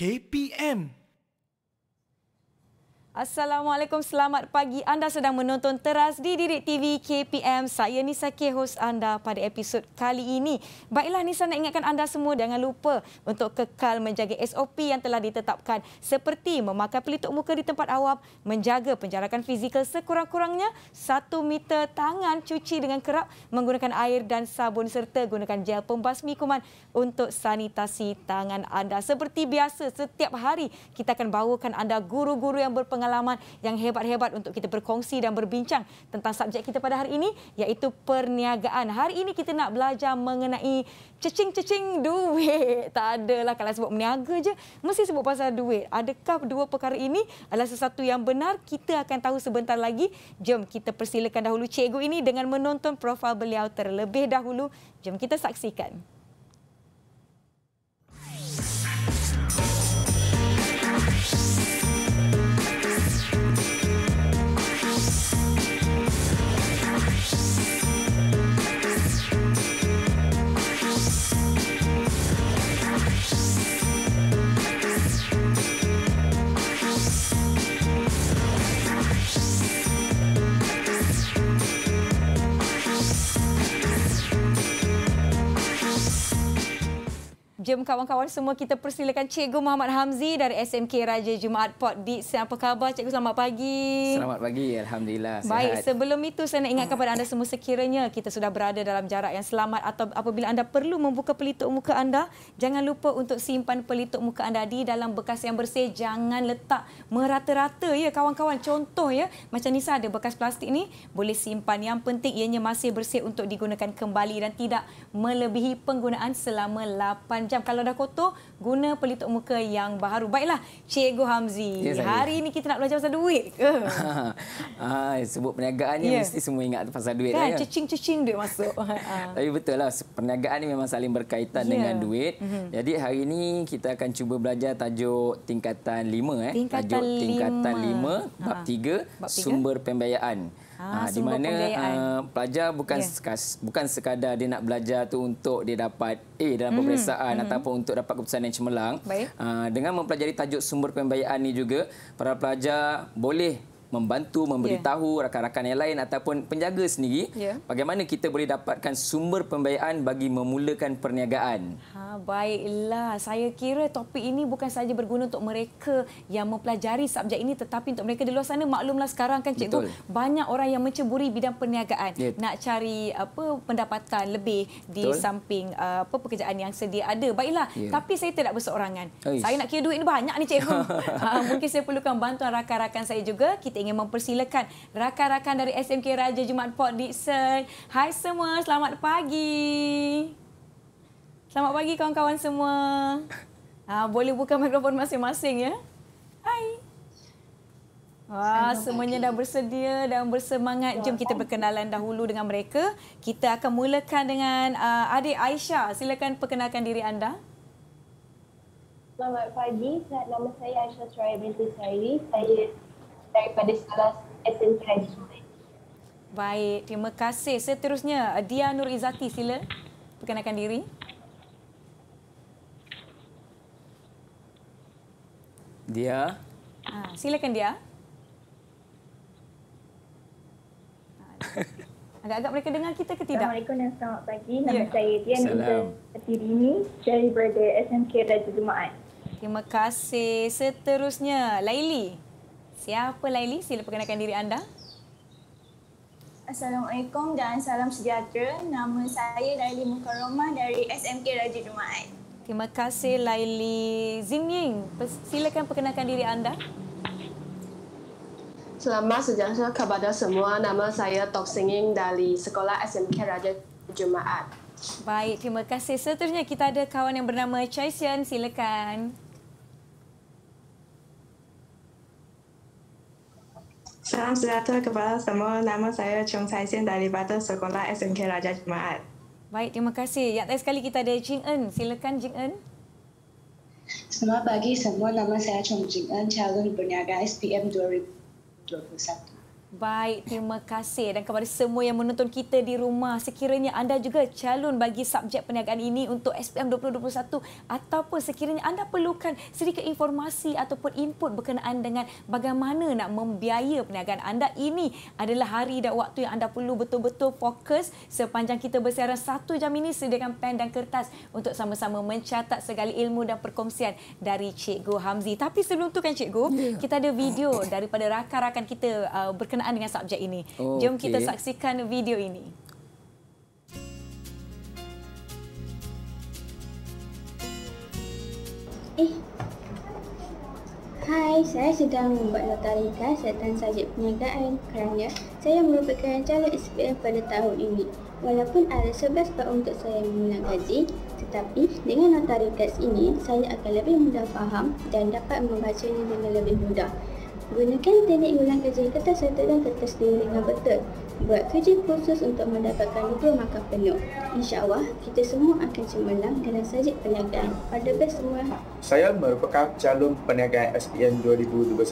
KPM Assalamualaikum, selamat pagi. Anda sedang menonton Teras di Didik TV KPM. Saya Nisa K, host anda pada episod kali ini. Baiklah Nisa nak ingatkan anda semua, jangan lupa untuk kekal menjaga SOP yang telah ditetapkan seperti memakai pelitup muka di tempat awam, menjaga penjarakan fizikal sekurang-kurangnya, satu meter tangan cuci dengan kerap menggunakan air dan sabun serta gunakan gel pembasmi kuman untuk sanitasi tangan anda. Seperti biasa, setiap hari kita akan bawakan anda guru-guru yang berpengalaman pengalaman yang hebat-hebat untuk kita berkongsi dan berbincang tentang subjek kita pada hari ini iaitu perniagaan. Hari ini kita nak belajar mengenai cecing-cecing duit. Tak adalah kalau sebut meniaga je mesti sebut pasal duit. Adakah dua perkara ini adalah sesuatu yang benar? Kita akan tahu sebentar lagi. Jom kita persilakan dahulu cikgu ini dengan menonton profil beliau terlebih dahulu. Jom kita saksikan. jom kawan-kawan semua kita persilakan Cikgu Muhammad Hamzi dari SMK Raja Jumaat Port Dix. Apa khabar Cikgu? Selamat pagi. Selamat pagi. Alhamdulillah. Sihat. Baik, sebelum itu saya nak ingatkan kepada anda semua sekiranya kita sudah berada dalam jarak yang selamat atau apabila anda perlu membuka pelitup muka anda, jangan lupa untuk simpan pelitup muka anda di dalam bekas yang bersih. Jangan letak merata-rata ya kawan-kawan. Contoh ya, macam Nisa ada bekas plastik ni, boleh simpan. Yang penting ianya masih bersih untuk digunakan kembali dan tidak melebihi penggunaan selama 8 jam jam kalau dah kotor guna pelitup muka yang baru baiklah cikgu Hamzi yes, ya, hari ini kita nak belajar pasal duit ke ah sebut perniagaan yeah. mesti semua ingat pasal duit kan ya. cicing-cicing duit masuk ha, ha. tapi betul lah perniagaan ni memang saling berkaitan yeah. dengan duit mm-hmm. jadi hari ini kita akan cuba belajar tajuk tingkatan 5 eh tingkatan tajuk tingkatan 5 bab 3 ha. sumber pembiayaan Ha, di mana uh, pelajar bukan yeah. sekas, bukan sekadar dia nak belajar tu untuk dia dapat A dalam mm-hmm. peperiksaan mm-hmm. ataupun untuk dapat keputusan yang cemerlang. Uh, dengan mempelajari tajuk sumber pembiayaan ni juga, para pelajar boleh membantu memberitahu yeah. rakan-rakan yang lain ataupun penjaga sendiri yeah. bagaimana kita boleh dapatkan sumber pembiayaan bagi memulakan perniagaan. Ha. Ah, baiklah. Saya kira topik ini bukan saja berguna untuk mereka yang mempelajari subjek ini tetapi untuk mereka di luar sana maklumlah sekarang kan cikgu Betul. banyak orang yang menceburi bidang perniagaan yeah. nak cari apa pendapatan lebih di Betul. samping ah, apa pekerjaan yang sedia ada. Baiklah. Yeah. Tapi saya tidak berseorangan. Oish. Saya nak kira duit ini banyak ni cikgu. Ah, mungkin saya perlukan bantuan rakan-rakan saya juga. Kita ingin mempersilakan rakan-rakan dari SMK Raja Jumaat Port Dixon. Hai semua, selamat Pagi. Selamat pagi kawan-kawan semua. Ha, boleh buka mikrofon masing-masing ya. Hai. Wah, semuanya dah bersedia dan bersemangat. Jom kita berkenalan dahulu dengan mereka. Kita akan mulakan dengan uh, adik Aisyah. Silakan perkenalkan diri anda. Selamat pagi. Nama saya Aisyah Surai binti Sari. Saya daripada sekolah SMK Baik, terima kasih. Seterusnya, Dia Nur Izzati. sila perkenalkan diri. Dia. Ha, silakan dia. Agak-agak mereka dengar kita ke tidak? Assalamualaikum dan selamat pagi. Nama ya. saya Dian Peter ini dari berada SMK Raja Jumaat. Terima kasih. Seterusnya, Laili. Siapa Laili? Sila perkenalkan diri anda. Assalamualaikum dan salam sejahtera. Nama saya Laili Mukarramah dari SMK Raja Jumaat. Terima kasih Laili Zinying. Silakan perkenalkan diri anda. Selamat sejahtera kepada semua. Nama saya Tok Singing dari Sekolah SMK Raja Jumaat. Baik, terima kasih. Seterusnya kita ada kawan yang bernama Chai Sian. Silakan. Salam sejahtera kepada semua. Nama saya Chong Chai Sian dari Batu Sekolah SMK Raja Jumaat. Baik, terima kasih. Yang terakhir sekali kita ada Jing En. Silakan Jing En. Selamat pagi semua. Nama saya Chong Jing En, calon berniaga SPM 2021. Baik, terima kasih dan kepada semua yang menonton kita di rumah. Sekiranya anda juga calon bagi subjek perniagaan ini untuk SPM 2021 ataupun sekiranya anda perlukan sedikit informasi ataupun input berkenaan dengan bagaimana nak membiaya perniagaan anda, ini adalah hari dan waktu yang anda perlu betul-betul fokus sepanjang kita bersiaran satu jam ini sediakan pen dan kertas untuk sama-sama mencatat segala ilmu dan perkongsian dari Cikgu Hamzi. Tapi sebelum itu kan Cikgu, ya. kita ada video daripada rakan-rakan kita uh, berkenaan berkenaan dengan subjek ini. Oh, Jom okay. kita saksikan video ini. Eh. Hai, saya sedang membuat nota reka setan sajik perniagaan kerana saya merupakan calon SPM pada tahun ini. Walaupun ada sebab sebab untuk saya mengulang gaji, tetapi dengan nota rekas ini, saya akan lebih mudah faham dan dapat membacanya dengan lebih mudah. Gunakan teknik ulang kerja kertas rata dan kertas dinding yang betul. Buat kerja khusus untuk mendapatkan dua maka penuh. InsyaAllah, kita semua akan cemerlang dengan sajik perniagaan. Pada best semua. Saya merupakan calon perniagaan SPM 2021.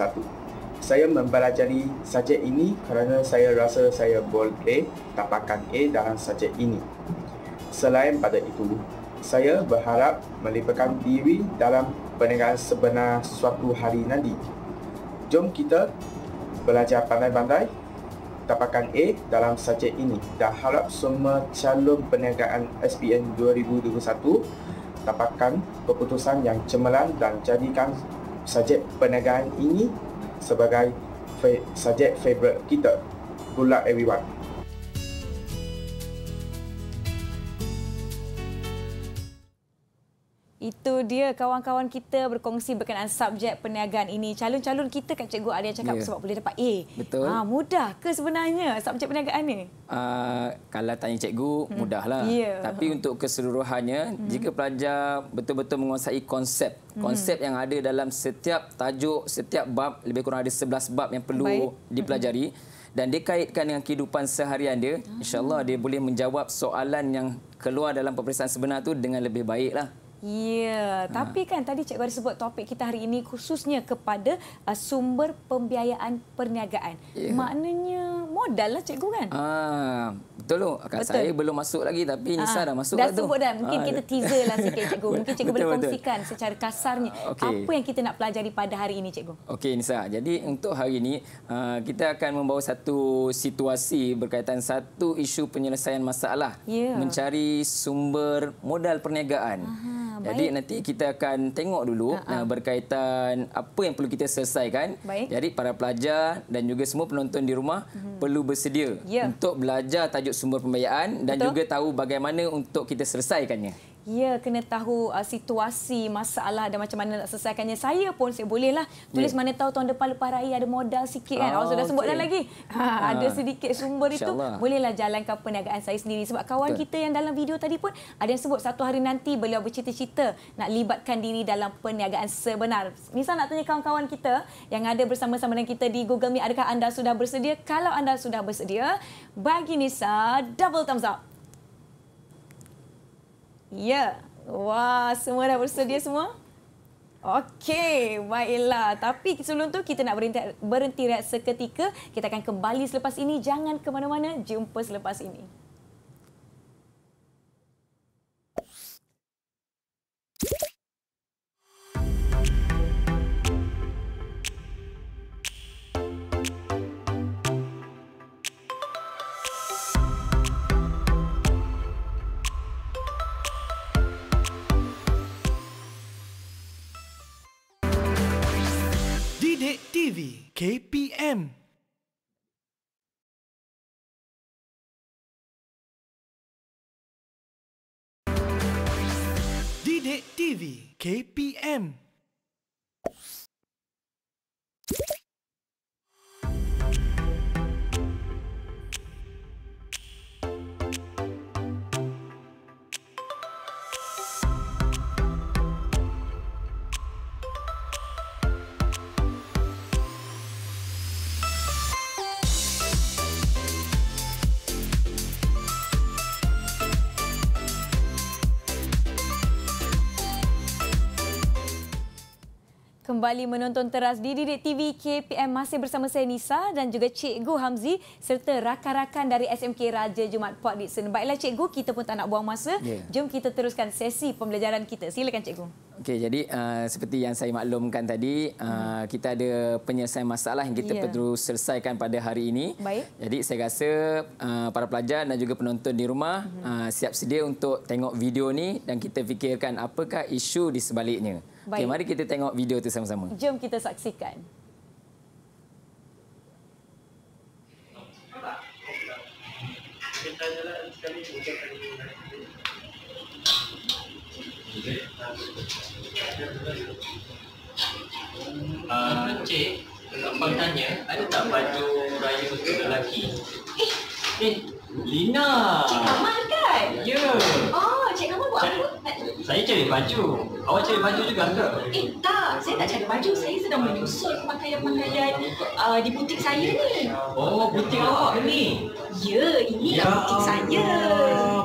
Saya mempelajari sajik ini kerana saya rasa saya boleh tapakan A dalam sajik ini. Selain pada itu, saya berharap melibatkan diri dalam perniagaan sebenar suatu hari nanti jom kita belajar pandai-pandai dapatkan A dalam subjek ini Dah harap semua calon perniagaan SPM 2021 tapakan keputusan yang cemerlang dan jadikan subjek perniagaan ini sebagai subjek favorite kita. Good luck everyone. Itu dia kawan-kawan kita berkongsi berkenaan subjek perniagaan ini. Calon-calon kita kat Cikgu Arya cakap yeah. sebab boleh dapat A. Betul. Ha, mudah ke sebenarnya subjek perniagaan ini? Uh, ah, kalau tanya Cikgu, hmm. mudahlah. Yeah. Tapi untuk keseluruhannya, hmm. jika pelajar betul-betul menguasai konsep hmm. konsep yang ada dalam setiap tajuk, setiap bab, lebih kurang ada 11 bab yang perlu Baik. Hmm. dipelajari dan dia kaitkan dengan kehidupan seharian dia, ah. insyaAllah dia boleh menjawab soalan yang keluar dalam peperiksaan sebenar tu dengan lebih baiklah. Ya, ha. tapi kan tadi cikgu ada sebut topik kita hari ini khususnya kepada uh, sumber pembiayaan perniagaan. Ya. Maknanya modal lah cikgu kan? Ha. Betul tu. Saya belum masuk lagi tapi ha. Nisa ah, dah masuk. Dah lah sebut dah. Mungkin ha. kita teaser lah sikit cikgu. Mungkin cikgu betul, boleh kongsikan betul. secara kasarnya okay. apa yang kita nak pelajari pada hari ini cikgu. Okey Nisa, jadi untuk hari ini uh, kita akan membawa satu situasi berkaitan satu isu penyelesaian masalah. Ya. Mencari sumber modal perniagaan. Aha. Ah, Jadi nanti kita akan tengok dulu uh-huh. berkaitan apa yang perlu kita selesaikan. Baik. Jadi para pelajar dan juga semua penonton di rumah uh-huh. perlu bersedia yeah. untuk belajar tajuk sumber pembiayaan dan Betul. juga tahu bagaimana untuk kita selesaikannya ya kena tahu uh, situasi masalah dan macam mana nak selesaikannya saya pun saya bolehlah tulis yeah. mana tahu tahun depan lepas raya ada modal sikit kan oh, awak sudah okay. Ah, sebut dah lagi ha, uh, ada sedikit sumber itu bolehlah jalankan perniagaan saya sendiri sebab kawan Betul. kita yang dalam video tadi pun ada yang sebut satu hari nanti beliau bercita-cita nak libatkan diri dalam perniagaan sebenar Nisa nak tanya kawan-kawan kita yang ada bersama-sama dengan kita di Google Meet adakah anda sudah bersedia kalau anda sudah bersedia bagi Nisa double thumbs up Ya. Wah, semua dah bersedia semua? Okey, baiklah. Tapi sebelum tu kita nak berhenti, berhenti rehat seketika. Kita akan kembali selepas ini. Jangan ke mana-mana. Jumpa selepas ini. Cik TV KPM Didik TV KPM kembali menonton teras di Didik TV KPM masih bersama saya Nisa dan juga Cikgu Hamzi serta rakan-rakan dari SMK Raja Jumat Port Dixon. Baiklah Cikgu, kita pun tak nak buang masa. Yeah. Jom kita teruskan sesi pembelajaran kita. Silakan Cikgu. Okey, jadi uh, seperti yang saya maklumkan tadi, uh, hmm. kita ada penyelesaian masalah yang kita yeah. perlu selesaikan pada hari ini. Baik. Jadi saya rasa uh, para pelajar dan juga penonton di rumah hmm. uh, siap sedia untuk tengok video ni dan kita fikirkan apakah isu di sebaliknya. Okay, mari kita tengok video itu sama-sama. Jom kita saksikan. Uh, Cik, abang tanya, ada tak baju raya untuk lelaki? Eh, eh. Lina. Cik Kamal kan? Ya. Yeah. Oh, Cik Kamal buat apa? Saya cari baju. Awak cari baju juga ke? Eh, tak. Saya tak cari baju. Saya sedang menyusun pemakaian-pemakaian uh, di butik saya ni. Oh, butik awak ni? Ya, ini ya butik saya.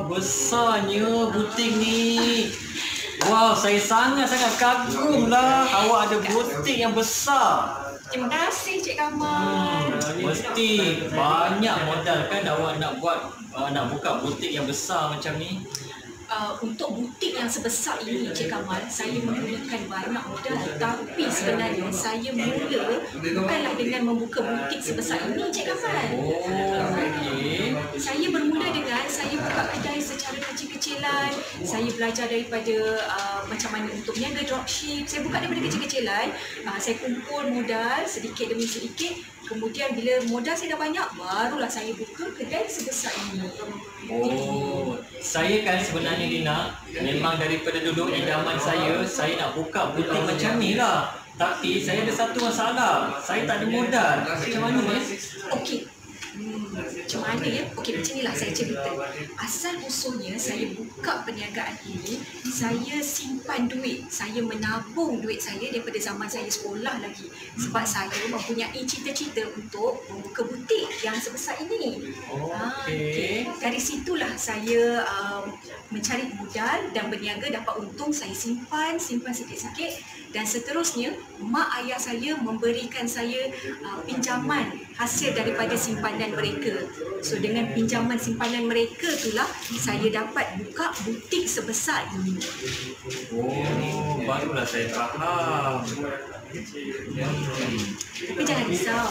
Besarnya butik ni. Wow, saya sangat-sangat kagum lah awak ada butik yang besar. Terima kasih Cik Kamal. Hmm, mesti banyak modal kan awak nak buat nak buka butik yang besar macam ni. Uh, untuk butik yang sebesar ini Encik Kamal saya menggunakan banyak modal tapi sebenarnya saya mula bukanlah dengan membuka butik sebesar ini Encik Kamal oh, ah, saya bermula dengan saya buka kedai secara kecil-kecilan saya belajar daripada uh, macam mana untuk niaga dropship saya buka daripada kecil-kecilan uh, saya kumpul modal sedikit demi sedikit Kemudian bila modal saya dah banyak, barulah saya buka kedai sebesar ini. Oh, saya kan sebenarnya ni Lina Memang daripada dulu idaman saya Saya nak buka butik macam ni lah Tapi saya ada satu masalah Saya tak ada modal Macam mana ni? Eh? Okey, macam mana ya? Okey, macam inilah saya cerita. Asal usulnya saya buka perniagaan ini, saya simpan duit. Saya menabung duit saya daripada zaman saya sekolah lagi. Sebab saya mempunyai cita-cita untuk membuka butik yang sebesar ini. Ah, okay. Dari situlah saya um, mencari modal dan berniaga dapat untung. Saya simpan, simpan sikit-sikit dan seterusnya mak ayah saya memberikan saya uh, pinjaman hasil daripada simpanan mereka. So dengan pinjaman simpanan mereka itulah saya dapat buka butik sebesar ini. Oh, barulah saya faham. Tapi jangan risau.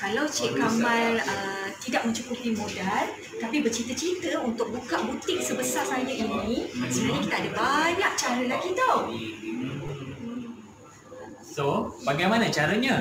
Kalau Cik Kamal uh, tidak mencukupi modal tapi bercita-cita untuk buka butik sebesar saya ini, sebenarnya kita ada banyak cara lagi tau. So, bagaimana caranya?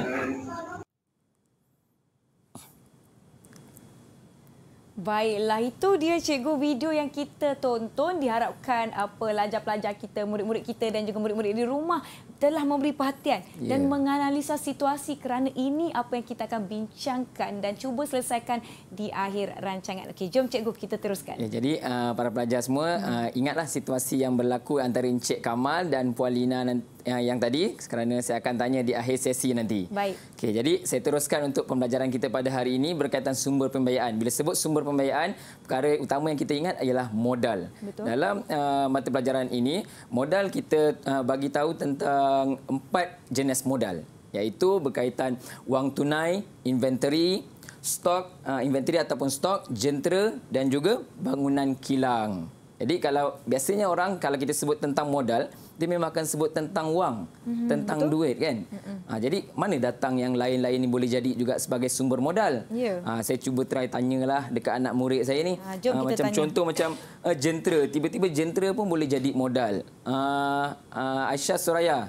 Baiklah itu dia cikgu video yang kita tonton diharapkan apa uh, pelajar-pelajar kita, murid-murid kita dan juga murid-murid di rumah telah memberi perhatian yeah. dan ya. menganalisa situasi kerana ini apa yang kita akan bincangkan dan cuba selesaikan di akhir rancangan. Okey, jom cikgu kita teruskan. Ya, jadi uh, para pelajar semua uh, ingatlah situasi yang berlaku antara Encik Kamal dan Puan Lina nanti yang, yang tadi kerana saya akan tanya di akhir sesi nanti. Baik. Okey, jadi saya teruskan untuk pembelajaran kita pada hari ini berkaitan sumber pembiayaan. Bila sebut sumber pembiayaan, perkara utama yang kita ingat ialah modal. Betul. Dalam uh, mata pelajaran ini, modal kita uh, bagi tahu tentang empat jenis modal iaitu berkaitan wang tunai, inventory, stok, uh, inventory ataupun stok, jentera dan juga bangunan kilang. Jadi kalau biasanya orang kalau kita sebut tentang modal, dia memang akan sebut tentang wang, mm -hmm. tentang Betul. duit kan. Mm -hmm. ha, jadi mana datang yang lain-lain ni boleh jadi juga sebagai sumber modal. Yeah. Ha, saya cuba try tanyalah dekat anak murid saya ini. Ah, ha, ha, macam tanya. contoh macam uh, eh, jentera, tiba-tiba jentera pun boleh jadi modal. Uh, uh, Aisyah Suraya.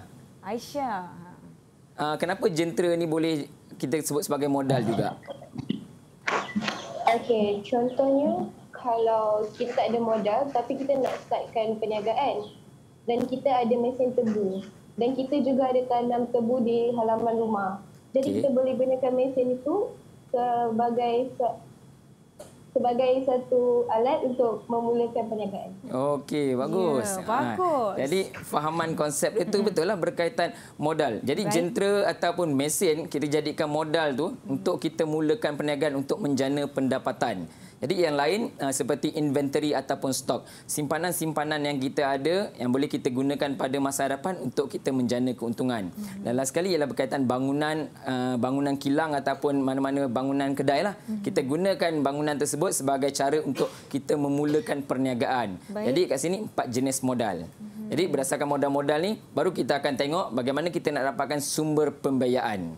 Aisyah. Ha. kenapa jentera ni boleh kita sebut sebagai modal juga? Okey, contohnya kalau kita tak ada modal tapi kita nak startkan perniagaan dan kita ada mesin tebu dan kita juga ada tanam tebu di halaman rumah. Jadi okay. kita boleh gunakan mesin itu sebagai sebagai satu alat untuk memulakan perniagaan. Okey, bagus. yeah, ha. bagus. Ha, jadi fahaman konsep itu betul lah berkaitan modal. Jadi right. jentera ataupun mesin kita jadikan modal tu untuk kita mulakan perniagaan untuk menjana pendapatan. Jadi yang lain uh, seperti inventory ataupun stok, simpanan-simpanan yang kita ada yang boleh kita gunakan pada masa hadapan untuk kita menjana keuntungan. Mm-hmm. Dan last sekali ialah berkaitan bangunan uh, bangunan kilang ataupun mana-mana bangunan kedai lah. Mm-hmm. Kita gunakan bangunan tersebut sebagai cara untuk kita memulakan perniagaan. Baik. Jadi kat sini empat jenis modal. Mm-hmm. Jadi berdasarkan modal-modal ni baru kita akan tengok bagaimana kita nak dapatkan sumber pembayaran.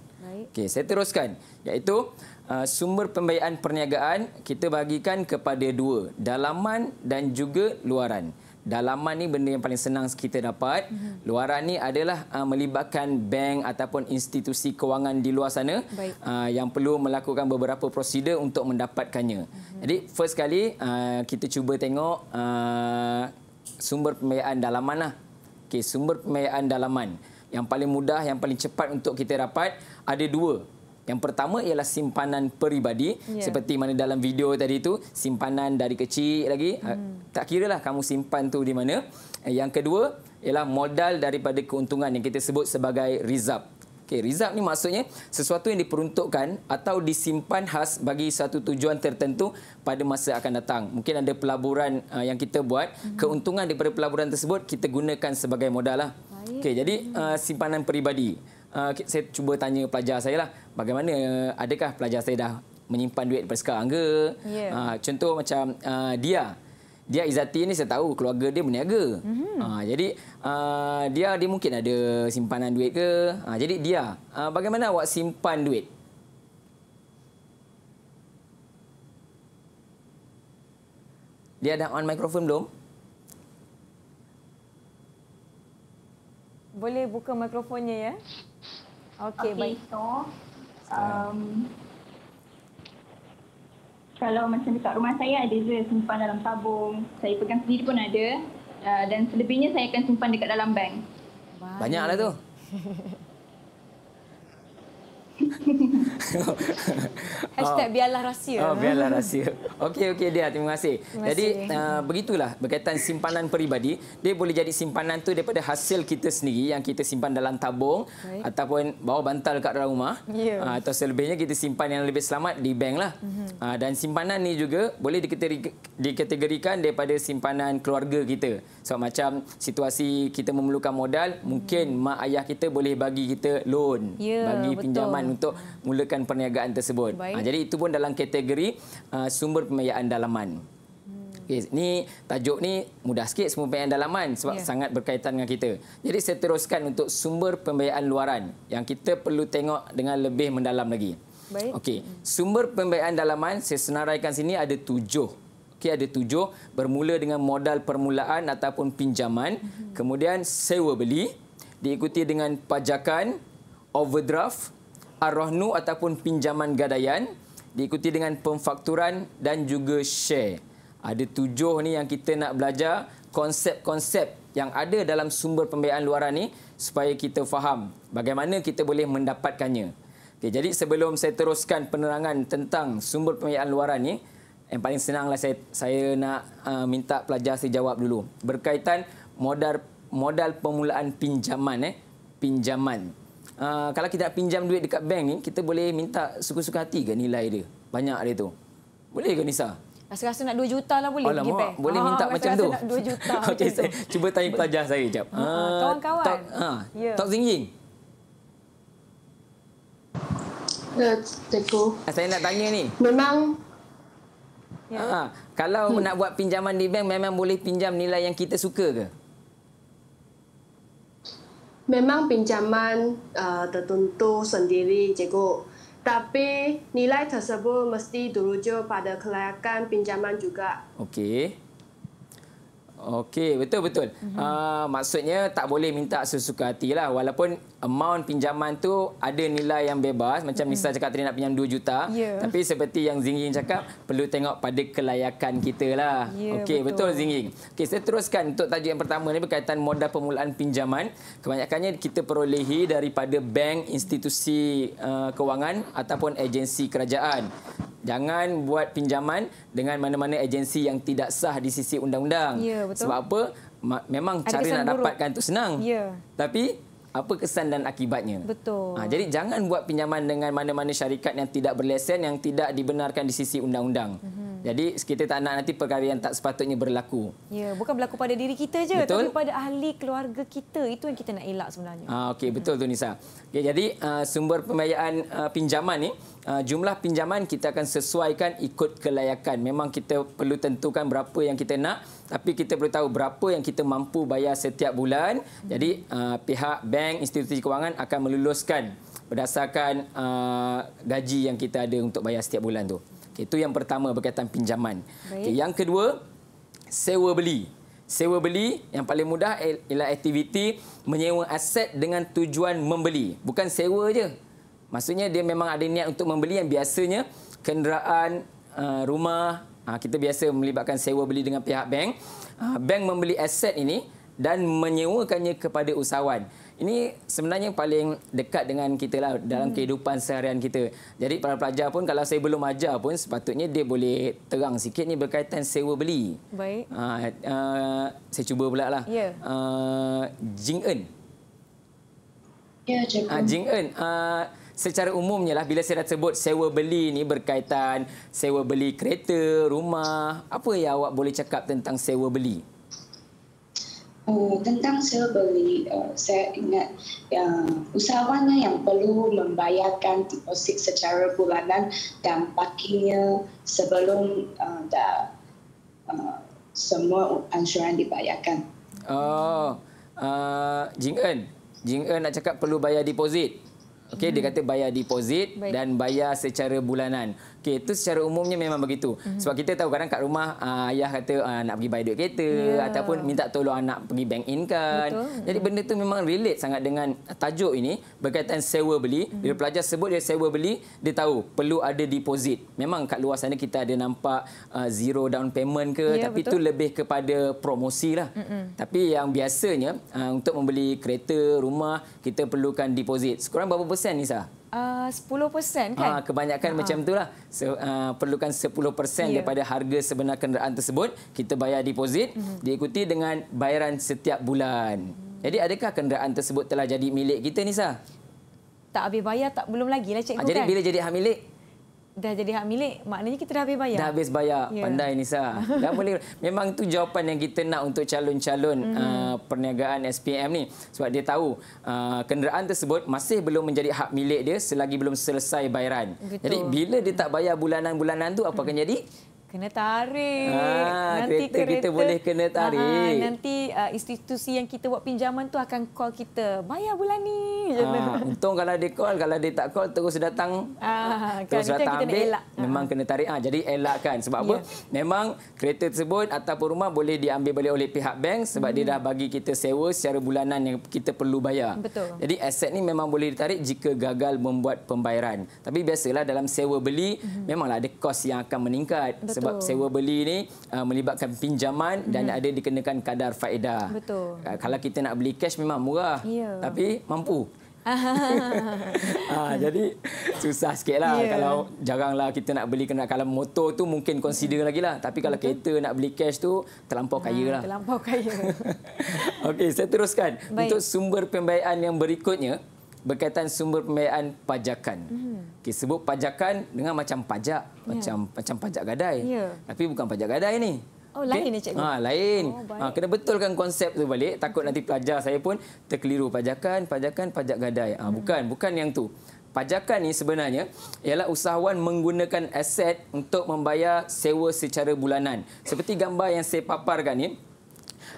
Okey, saya teruskan iaitu Ah, sumber pembiayaan perniagaan kita bagikan kepada dua, dalaman dan juga luaran. Dalaman ni benda yang paling senang kita dapat. Mhm. Luaran ni adalah uh, melibatkan bank ataupun institusi kewangan di luar sana uh, yang perlu melakukan beberapa prosedur untuk mendapatkannya. Uh-huh. Jadi first kali uh, kita cuba tengok uh, sumber pembiayaan dalaman lah. Okay, sumber pembiayaan dalaman yang paling mudah, yang paling cepat untuk kita dapat ada dua. Yang pertama ialah simpanan peribadi yeah. seperti mana dalam video tadi itu simpanan dari kecil lagi hmm. Ah, tak kira lah kamu simpan tu di mana. Eh, yang kedua ialah modal daripada keuntungan yang kita sebut sebagai rizab. Okay, rizab ni maksudnya sesuatu yang diperuntukkan atau disimpan khas bagi satu tujuan tertentu pada masa akan datang. Mungkin ada pelaburan uh, yang kita buat, hmm. keuntungan daripada pelaburan tersebut kita gunakan sebagai modal lah. Okay, jadi uh, simpanan peribadi uh, saya cuba tanya pelajar saya lah bagaimana adakah pelajar saya dah menyimpan duit daripada sekarang ke yeah. Ya. uh, contoh macam uh, dia dia Izati ni saya tahu keluarga dia berniaga mm-hmm. uh, jadi uh, dia dia mungkin ada simpanan duit ke uh, jadi dia uh, bagaimana awak simpan duit dia ada on mikrofon belum boleh buka mikrofonnya ya Okey, okay baik. so um, kalau macam dekat rumah saya ada je simpan dalam tabung. Saya pegang sendiri pun ada. Uh, dan selebihnya saya akan simpan dekat dalam bank. Banyaklah tu. Hashtag oh. biarlah rahsia. Oh, biarlah rahsia. Okey, okey dia. Terima kasih. Terima jadi, uh, begitulah berkaitan simpanan peribadi. Dia boleh jadi simpanan tu daripada hasil kita sendiri yang kita simpan dalam tabung right. ataupun bawa bantal kat dalam rumah. Yeah. Ya. Uh, atau selebihnya kita simpan yang lebih selamat di bank. lah. Mm -hmm. uh, dan simpanan ni juga boleh dikategorikan daripada simpanan keluarga kita. So, macam situasi kita memerlukan modal, mm -hmm. mungkin mak ayah kita boleh bagi kita loan. Yeah, bagi betul. pinjaman untuk mulakan perniagaan tersebut. Ha, jadi itu pun dalam kategori uh, sumber pembiayaan dalaman. Hmm. Okay, ni tajuk ni mudah sikit sumber pembiayaan dalaman sebab yeah. sangat berkaitan dengan kita. Jadi saya teruskan untuk sumber pembiayaan luaran yang kita perlu tengok dengan lebih mendalam lagi. Baik. Okey, sumber pembiayaan dalaman saya senaraikan sini ada tujuh. Okey, ada tujuh bermula dengan modal permulaan ataupun pinjaman, mm-hmm. kemudian sewa beli, diikuti dengan pajakan, overdraft, Arrohnu ataupun pinjaman gadaian diikuti dengan pemfakturan dan juga share. Ada tujuh ni yang kita nak belajar konsep-konsep yang ada dalam sumber pembiayaan luaran ni supaya kita faham bagaimana kita boleh mendapatkannya. Okay, jadi sebelum saya teruskan penerangan tentang sumber pembiayaan luaran ni, yang paling senanglah saya, saya nak uh, minta pelajar saya jawab dulu. Berkaitan modal modal permulaan pinjaman eh pinjaman Ah, kalau kita pinjam duit dekat bank ni, kita boleh minta suku suka hati ke nilai dia? Banyak dia tu. Boleh ke Nisa? Rasa-rasa nak 2 juta lah boleh Alamak, pergi bank. Eh? Boleh ah, minta macam tu. Rasa-rasa nak 2 juta. Okey, saya cuba tanya pelajar saya sekejap. Ha, Kawan-kawan. Tok ha, yeah. Ya. Tok Zingying. Ya, Teko. Saya nak tanya ni. Memang. Ha, kalau hmm. nak buat pinjaman di bank, memang boleh pinjam nilai yang kita suka ke? memang pinjaman uh, tertentu sendiri cikgu. Tapi nilai tersebut mesti dirujuk pada kelayakan pinjaman juga. Okey. Okey, betul-betul. Uh, maksudnya tak boleh minta sesuka lah Walaupun amount pinjaman tu ada nilai yang bebas macam Nisa mm. cakap tadi nak pinjam 2 juta yeah. tapi seperti yang Zinging cakap perlu tengok pada kelayakan kita lah. Yeah, Okey betul. betul Zinging. Okey saya teruskan untuk tajuk yang pertama ni berkaitan modal permulaan pinjaman. Kebanyakannya kita perolehi daripada bank, institusi uh, kewangan ataupun agensi kerajaan. Jangan buat pinjaman dengan mana-mana agensi yang tidak sah di sisi undang-undang. Yeah, ya, Sebab apa? Memang cara nak buruk. dapatkan tu senang. Yeah. Tapi apa kesan dan akibatnya. Betul. Ha, jadi jangan buat pinjaman dengan mana-mana syarikat yang tidak berlesen yang tidak dibenarkan di sisi undang-undang. Mm -hmm. Jadi kita tak nak nanti perkara yang tak sepatutnya berlaku. Ya, bukan berlaku pada diri kita je, betul? tapi pada ahli keluarga kita. Itu yang kita nak elak sebenarnya. Ah okey, betul hmm. tu Nisa. Okay, jadi uh, sumber pembiayaan uh, ah, pinjaman ni Uh, jumlah pinjaman kita akan sesuaikan ikut kelayakan. Memang kita perlu tentukan berapa yang kita nak, tapi kita perlu tahu berapa yang kita mampu bayar setiap bulan. Hmm. Jadi uh, pihak bank institusi kewangan akan meluluskan berdasarkan uh, gaji yang kita ada untuk bayar setiap bulan tu. Itu yang pertama berkaitan pinjaman. Okay, yang kedua, sewa beli. Sewa beli yang paling mudah ialah aktiviti menyewa aset dengan tujuan membeli. Bukan sewa saja. Maksudnya dia memang ada niat untuk membeli yang biasanya kenderaan, uh, rumah, uh, kita biasa melibatkan sewa beli dengan pihak bank. Uh, bank membeli aset ini dan menyewakannya kepada usahawan. Ini sebenarnya paling dekat dengan kita lah dalam hmm. kehidupan seharian kita. Jadi para pelajar pun kalau saya belum ajar pun sepatutnya dia boleh terang sikit ni berkaitan sewa beli. Baik. Uh, uh, saya cuba pula lah. Ya. Yeah. Uh, Jing En. Ya, cikgu. Uh, ah, Jing En. Uh, secara umumnya lah bila saya dah sebut sewa beli ni berkaitan sewa beli kereta, rumah. Apa yang awak boleh cakap tentang sewa beli? Oh, tentang sebeli, uh, saya ingat uh, usahawannya yang perlu membayarkan deposit secara bulanan dan pakinya sebelum uh, dah, uh, semua ansuran dibayarkan. Oh, uh, Jing En. Jing En nak cakap perlu bayar deposit. okay? hmm. dia kata bayar deposit Baik. dan bayar secara bulanan. Okey, itu secara umumnya memang begitu. Mm-hmm. Sebab kita tahu kadang kat rumah uh, ayah kata uh, nak pergi bayar duit kereta yeah. ataupun minta tolong anak pergi bank in kan. Betul. Jadi benda tu memang relate sangat dengan tajuk ini berkaitan sewa beli. Mm-hmm. Bila pelajar sebut dia sewa beli, dia tahu perlu ada deposit. Memang kat luar sana kita ada nampak uh, zero down payment ke yeah, tapi betul. itu lebih kepada promosi lah. Mm-hmm. Tapi yang biasanya uh, untuk membeli kereta, rumah, kita perlukan deposit. Sekurang berapa persen, Nisa? Ah, uh, 10% kan? Ha, kebanyakan ha. macam ah. itulah. So, uh, perlukan 10% yeah. daripada harga sebenar kenderaan tersebut. Kita bayar deposit mm -hmm. diikuti dengan bayaran setiap bulan. Mm -hmm. Jadi adakah kenderaan tersebut telah jadi milik kita, Nisa? Tak habis bayar, tak belum lagi lah cikgu ha, jadi, kan? Jadi bila jadi hak milik? dah jadi hak milik, maknanya kita dah habis bayar. Dah habis bayar. Yeah. Pandai Nisa. dah boleh. Memang itu jawapan yang kita nak untuk calon-calon mm -hmm. uh, perniagaan SPM ni. Sebab dia tahu uh, kenderaan tersebut masih belum menjadi hak milik dia selagi belum selesai bayaran. Betul. Jadi bila dia tak bayar bulanan-bulanan tu apa akan mm -hmm. jadi? Kena tarik. Ha, nanti kereta, kereta kita boleh kena ah, ah, tarik. Ha, nanti uh, institusi yang kita buat pinjaman tu akan call kita. Bayar bulan ni. Ha, untung kalau dia call, kalau dia tak call terus datang. Ha, terus kan, datang ambil. Elak. Memang ha. kena tarik. Ha, jadi elakkan. Sebab yeah. apa? Ya. Memang kereta tersebut ataupun rumah boleh diambil balik oleh pihak bank. Sebab hmm. dia dah bagi kita sewa secara bulanan yang kita perlu bayar. Betul. Jadi aset ni memang boleh ditarik jika gagal membuat pembayaran. Tapi biasalah dalam sewa beli, hmm. memanglah ada kos yang akan meningkat. Betul sebab Betul. sewa beli ni uh, melibatkan pinjaman hmm. dan mm-hmm. ada dikenakan kadar faedah. Betul. Uh, kalau kita nak beli cash memang murah. Yeah. Tapi mampu. ah, jadi susah sikitlah yeah. kalau jaranglah kita nak beli kena kalau motor tu mungkin consider lagi lah tapi kalau Betul. kereta nak beli cash tu terlampau ah, kaya lah. Terlampau kaya. Okey, saya teruskan. Baik. Untuk sumber pembayaran yang berikutnya berkaitan sumber pembiayaan pajakan. Hmm. Okay, sebut pajakan dengan macam pajak, yeah. macam macam pajak gadai. Yeah. Tapi bukan pajak gadai ni. Oh, okay. lain ni cikgu. Ha, lain. Oh, ha, kena betulkan konsep tu balik. Takut nanti pelajar saya pun terkeliru. Pajakan, pajakan, pajak gadai. Ha, hmm. Bukan, bukan yang tu. Pajakan ni sebenarnya ialah usahawan menggunakan aset untuk membayar sewa secara bulanan. Seperti gambar yang saya paparkan ni,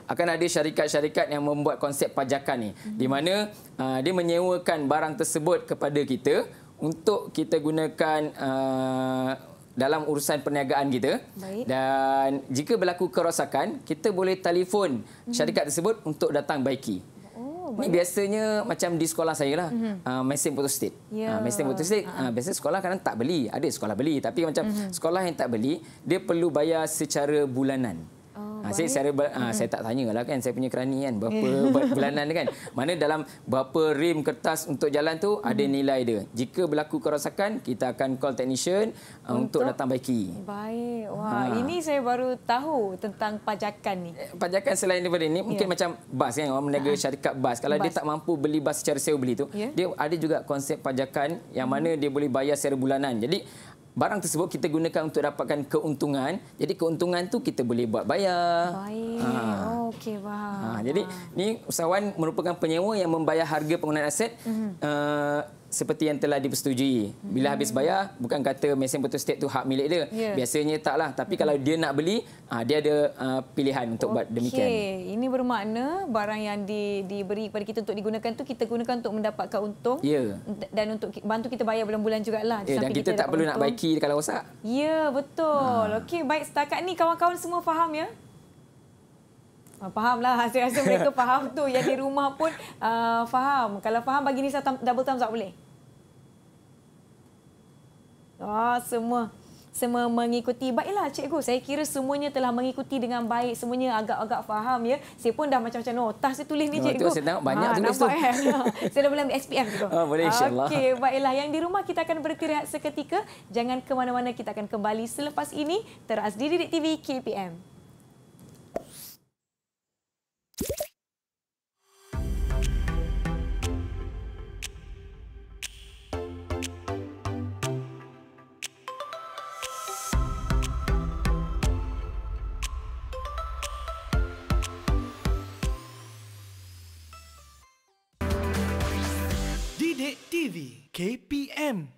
akan ada syarikat-syarikat yang membuat konsep pajakan ni mm-hmm. di mana uh, dia menyewakan barang tersebut kepada kita untuk kita gunakan uh, dalam urusan perniagaan kita Baik. dan jika berlaku kerosakan kita boleh telefon mm-hmm. syarikat tersebut untuk datang baiki oh, ini biasanya macam di sekolah saya lah mm-hmm. uh, mesin fotostat. Yeah. Uh, ya. mesin fotostat uh, ah. ah, biasa sekolah kadang tak beli. Ada sekolah beli tapi macam mm-hmm. sekolah yang tak beli dia perlu bayar secara bulanan. Ha, saya, saya, hmm. saya tak tanya lah kan, saya punya kerani kan, berapa yeah. bulanan kan. Mana dalam berapa rim kertas untuk jalan tu hmm. ada nilai dia. Jika berlaku kerosakan, kita akan call technician ah, untuk, untuk datang baiki. Baik. Wah, ha. ini saya baru tahu tentang pajakan ni. Eh, pajakan selain daripada ini, yeah. mungkin ya. macam bas kan, orang meniaga ha. syarikat bas. Kalau bus. dia tak mampu beli bas secara sewa beli tu, yeah. dia ada juga konsep pajakan yang hmm. mana dia boleh bayar secara bulanan. Jadi, barang tersebut kita gunakan untuk dapatkan keuntungan. Jadi keuntungan tu kita boleh buat bayar. Baik. Ha. Oh, Okey, faham. Ha. Jadi ni usahawan merupakan penyewa yang membayar harga penggunaan aset. Mm -hmm. uh, seperti yang telah dipersetujui. Bila habis hmm. bayar, bukan kata mesin motor state tu hak milik dia. Ya. Biasanya taklah, tapi kalau hmm. dia nak beli, ah, dia ada ah, pilihan untuk okay. buat demikian. ini bermakna barang yang di, diberi kepada kita untuk digunakan tu kita gunakan untuk mendapatkan untung ya. dan untuk bantu kita bayar bulan-bulan juga Ya, eh, dan kita, kita tak perlu untung. nak baiki kalau rosak. Ya, betul. Ha. Okey, baik setakat ni kawan-kawan semua faham ya? Fahamlah, saya rasa mereka faham tu. Yang di rumah pun uh, faham. Kalau faham, bagi Nisa double thumbs up boleh? Oh, semua semua mengikuti. Baiklah cikgu, saya kira semuanya telah mengikuti dengan baik. Semuanya agak-agak faham ya. Saya pun dah macam-macam notas oh, saya tulis ni ah, cikgu. Saya tengok banyak ha, tulis tu. Ya. saya dah boleh ambil SPM cikgu. Oh, boleh insyaAllah. Okey, baiklah. Yang di rumah kita akan berhenti rehat seketika. Jangan ke mana-mana kita akan kembali selepas ini. Teras di Didik TV KPM. Cek TV KPM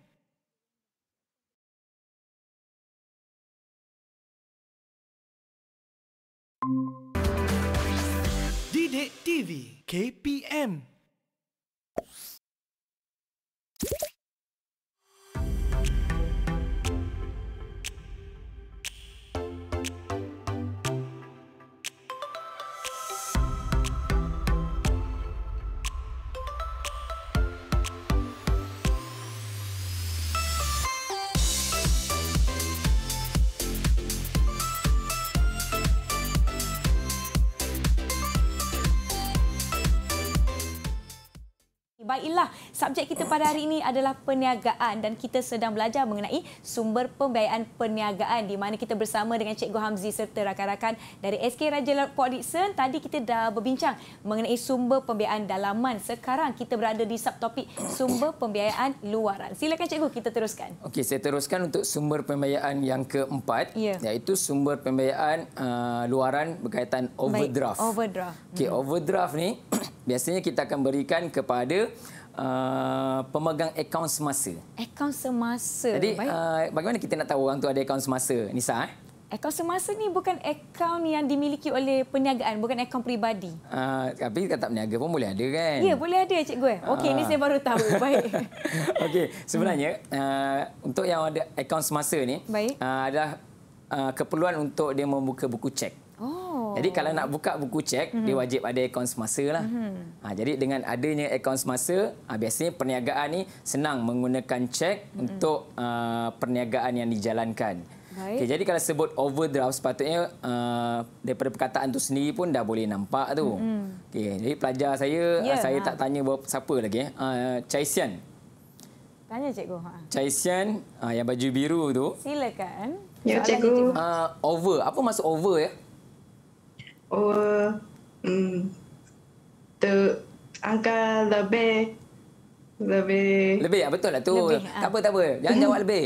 Didik TV KPM Baiklah, subjek kita pada hari ini adalah perniagaan dan kita sedang belajar mengenai sumber pembiayaan perniagaan di mana kita bersama dengan Cikgu Hamzi serta rakan-rakan dari SK Raja Port Dixon. Tadi kita dah berbincang mengenai sumber pembiayaan dalaman. Sekarang kita berada di subtopik sumber pembiayaan luaran. Silakan Cikgu, kita teruskan. Okey, saya teruskan untuk sumber pembiayaan yang keempat ya. iaitu sumber pembiayaan uh, luaran berkaitan overdraft. Baik, overdraft. Okey, hmm. overdraft ni biasanya kita akan berikan kepada uh, pemegang akaun semasa. Akaun semasa. Jadi Uh, bagaimana kita nak tahu orang tu ada akaun semasa, Nisa? Eh? Akaun semasa ni bukan akaun yang dimiliki oleh perniagaan, bukan akaun peribadi. Uh, tapi kata tak peniaga pun boleh ada kan? Ya, boleh ada cik gue. Eh? Ah. Okey, uh. ini saya baru tahu. Baik. Okey, sebenarnya uh, untuk yang ada akaun semasa ni Uh, adalah uh, keperluan untuk dia membuka buku cek. Jadi kalau nak buka buku cek, mm-hmm. dia mhm. wajib ada akaun semasa lah. Mm-hmm. Ha, jadi dengan adanya akaun semasa, ha, biasanya perniagaan ni senang menggunakan cek mm-hmm. untuk uh, perniagaan yang dijalankan. Baik. Okay, jadi kalau sebut overdraft sepatutnya uh, daripada perkataan tu sendiri pun dah boleh nampak tu. Mm-hmm. Okay, jadi pelajar saya yeah, uh, ya, saya nah. Ha. tak tanya berapa, siapa lagi eh. Uh, Chaisian. Tanya cikgu. Ha. Chaisian uh, yang baju biru tu. Silakan. Ya cikgu. Uh, over. Apa maksud over ya? or um, the angka lebih lebih ah, lebih ya betul lah tu lebih, ah. tak ha. apa tak apa jangan jawab lebih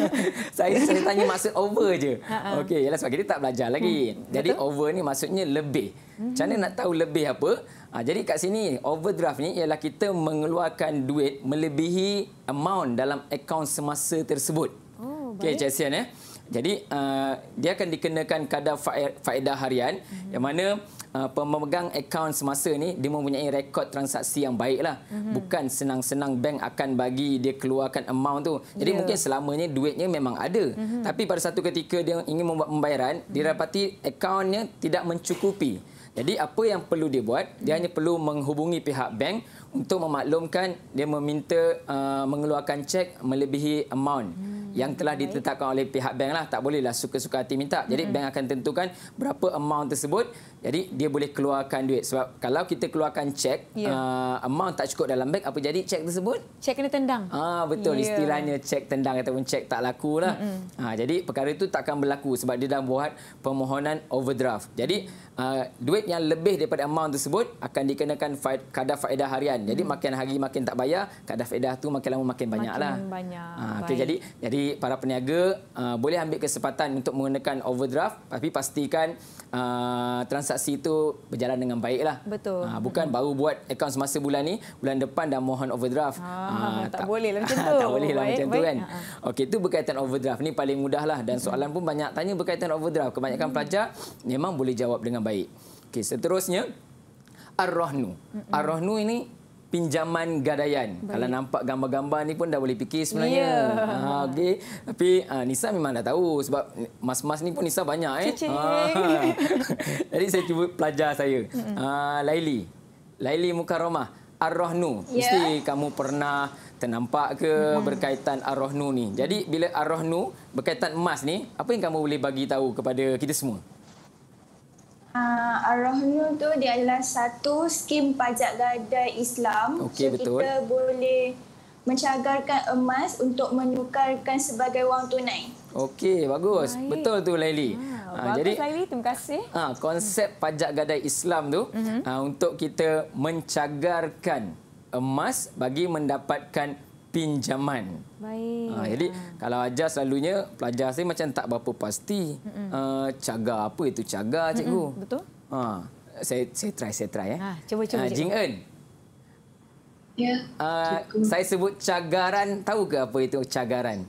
saya saya tanya maksud over je ha, ha. okey ialah sebab kita tak belajar lagi hmm. jadi betul? over ni maksudnya lebih macam mana nak tahu lebih apa ha, jadi kat sini overdraft ni ialah kita mengeluarkan duit melebihi amount dalam akaun semasa tersebut oh, okey Chelsea eh jadi uh, dia akan dikenakan kadar faedah harian mm-hmm. yang mana uh, pemegang akaun semasa ni dia mempunyai rekod transaksi yang baiklah. Mm-hmm. Bukan senang-senang bank akan bagi dia keluarkan amount tu. Jadi yeah. mungkin selamanya duitnya memang ada. Mm-hmm. Tapi pada satu ketika dia ingin membuat pembayaran, mm-hmm. didapati akaunnya tidak mencukupi. Jadi apa yang perlu dia buat? Dia mhm. hanya perlu menghubungi pihak bank untuk memaklumkan dia meminta uh, mengeluarkan cek melebihi amount hmm. yang telah Baik. ditetapkan oleh pihak bank lah tak bolehlah suka-suka hati minta jadi hmm. bank akan tentukan berapa amount tersebut jadi dia boleh keluarkan duit sebab kalau kita keluarkan cek yeah. uh, amount tak cukup dalam bank apa jadi cek tersebut? Cek kena tendang. Ah uh, betul yeah. istilahnya cek tendang ataupun cek tak laku lah. Mm -hmm. uh, jadi perkara itu tak akan berlaku sebab dia dah buat permohonan overdraft. Jadi uh, duit yang lebih daripada amount tersebut akan dikenakan faed kadar faedah harian. Jadi mm. makin hari makin tak bayar kadar faedah tu makin lama makin banyaklah. Makin lah. banyak. Uh, ah, okay, jadi jadi para peniaga uh, boleh ambil kesempatan untuk menggunakan overdraft tapi pastikan uh, transaksi transaksi itu berjalan dengan baiklah. Betul. Ha, bukan baru buat akaun semasa bulan ni, bulan depan dah mohon overdraft. Ha, ha, tak, tak boleh lah macam tu. tak boleh lah baik, macam kan. baik. tu kan. Okey, itu berkaitan overdraft. Ni paling mudah lah dan mm-hmm. soalan pun banyak tanya berkaitan overdraft. Kebanyakan mm-hmm. pelajar memang boleh jawab dengan baik. Okey, seterusnya Ar-Rahnu. Ar-Rahnu ini pinjaman gadaian. Baik. Kalau nampak gambar-gambar ni pun dah boleh fikir sebenarnya. Yeah. Ha okey. Tapi uh, Nisa memang dah tahu sebab mas-mas ni pun Nisa banyak eh. Ha. Jadi saya cuba pelajar saya. Mm-hmm. Uh, Laili. Laili Mukarramah Ar-Rahnu. Yeah. Mesti kamu pernah ternampak ke mm berkaitan Ar-Rahnu ni. Jadi bila Ar-Rahnu berkaitan emas ni, apa yang kamu boleh bagi tahu kepada kita semua? Uh, ah, Arahnu tu dia adalah satu skim pajak gadai Islam. Okay, so betul. kita boleh mencagarkan emas untuk menukarkan sebagai wang tunai. Okey, bagus. Baik. Betul tu Laili. Ha, ha, jadi Laili, terima kasih. Ha, konsep pajak gadai Islam tu uh -huh. ha, untuk kita mencagarkan emas bagi mendapatkan pinjaman. Baik. Uh, jadi kalau ajar selalunya pelajar saya macam tak berapa pasti mm -mm. Uh, caga apa itu caga cikgu. Mm -mm, betul? Uh, saya saya try saya try eh. Ha, cuba cuba. Uh, Jingen. Ya. Uh, saya sebut cagaran, tahu ke apa itu cagaran?